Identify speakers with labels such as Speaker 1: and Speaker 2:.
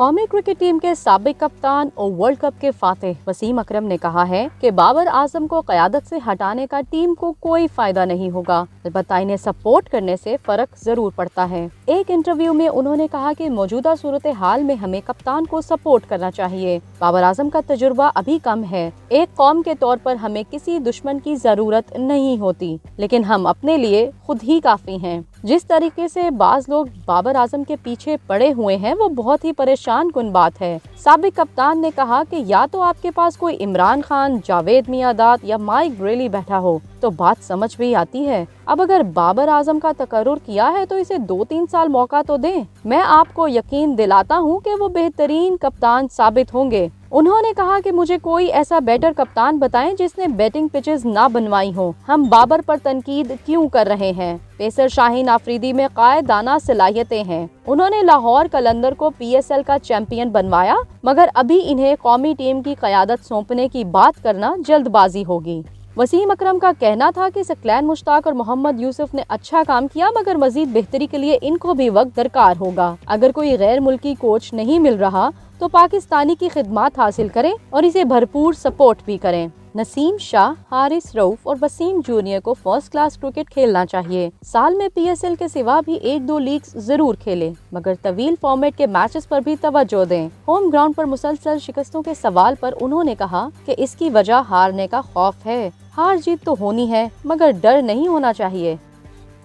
Speaker 1: कौमी cricket team के सबक कप्तान और वर्ल्ड कप के फातेह वसीम अकरम ने कहा है कि बाबर आजम को क्यादत से हटाने का टीम को कोई फायदा नहीं होगा अलबत् इन्हें सपोर्ट करने से फर्क जरूर पड़ता है एक इंटरव्यू में उन्होंने कहा कि मौजूदा सूरत हाल में हमें कप्तान को सपोर्ट करना चाहिए बाबर आजम का तजुर्बा अभी कम है एक कौम के तौर पर हमें किसी दुश्मन की जरूरत नहीं होती लेकिन हम अपने लिए खुद ही काफी हैं जिस तरीके से बाज लोग बाबर आजम के पीछे पड़े हुए हैं वो बहुत ही परेशान कुन बात है सबक कप्तान ने कहा कि या तो आपके पास कोई इमरान खान जावेद मियादाद या माइक ब्रेली बैठा हो तो बात समझ भी आती है अब अगर बाबर आजम का तकर किया है तो इसे दो तीन साल मौका तो दें मैं आपको यकीन दिलाता हूँ कि वो बेहतरीन कप्तान साबित होंगे उन्होंने कहा कि मुझे कोई ऐसा बैटर कप्तान बताएं जिसने बैटिंग पिचेस ना बनवाई हो हम बाबर पर तनकीद क्यों कर रहे हैं पेसर शाहीन आफरीदी में कायदाना सलाहियतें हैं उन्होंने लाहौर कलंदर को पीएसएल का चैंपियन बनवाया मगर अभी इन्हें कौमी टीम की क्यादत सौंपने की बात करना जल्दबाजी होगी वसीम अकरम का कहना था कि सकलैन मुश्ताक और मोहम्मद यूसुफ ने अच्छा काम किया मगर मजीद बेहतरी के लिए इनको भी वक्त दरकार होगा अगर कोई गैर मुल्की कोच नहीं मिल रहा तो पाकिस्तानी की खिदमत हासिल करें और इसे भरपूर सपोर्ट भी करें नसीम शाह हारिस रऊफ और वसीम जूनियर को फर्स्ट क्लास क्रिकेट खेलना चाहिए साल में पीएसएल के सिवा भी एक दो लीग जरूर खेले मगर तवील फॉर्मेट के मैचेस पर भी तवज्जो दें होम ग्राउंड पर मुसलसल शिकस्तों के सवाल पर उन्होंने कहा कि इसकी वजह हारने का खौफ है हार जीत तो होनी है मगर डर नहीं होना चाहिए